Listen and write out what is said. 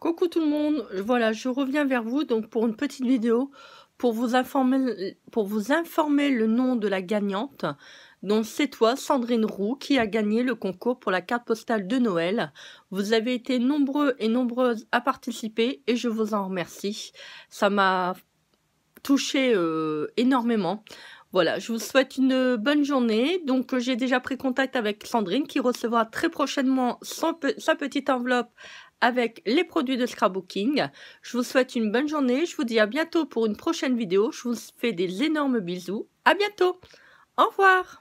Coucou tout le monde, voilà, je reviens vers vous donc pour une petite vidéo pour vous informer, pour vous informer le nom de la gagnante. Donc c'est toi, Sandrine Roux, qui a gagné le concours pour la carte postale de Noël. Vous avez été nombreux et nombreuses à participer et je vous en remercie. Ça m'a touché euh, énormément. Voilà, je vous souhaite une bonne journée. Donc, euh, j'ai déjà pris contact avec Sandrine qui recevra très prochainement sa petite enveloppe avec les produits de scrapbooking. Je vous souhaite une bonne journée. Je vous dis à bientôt pour une prochaine vidéo. Je vous fais des énormes bisous. À bientôt. Au revoir.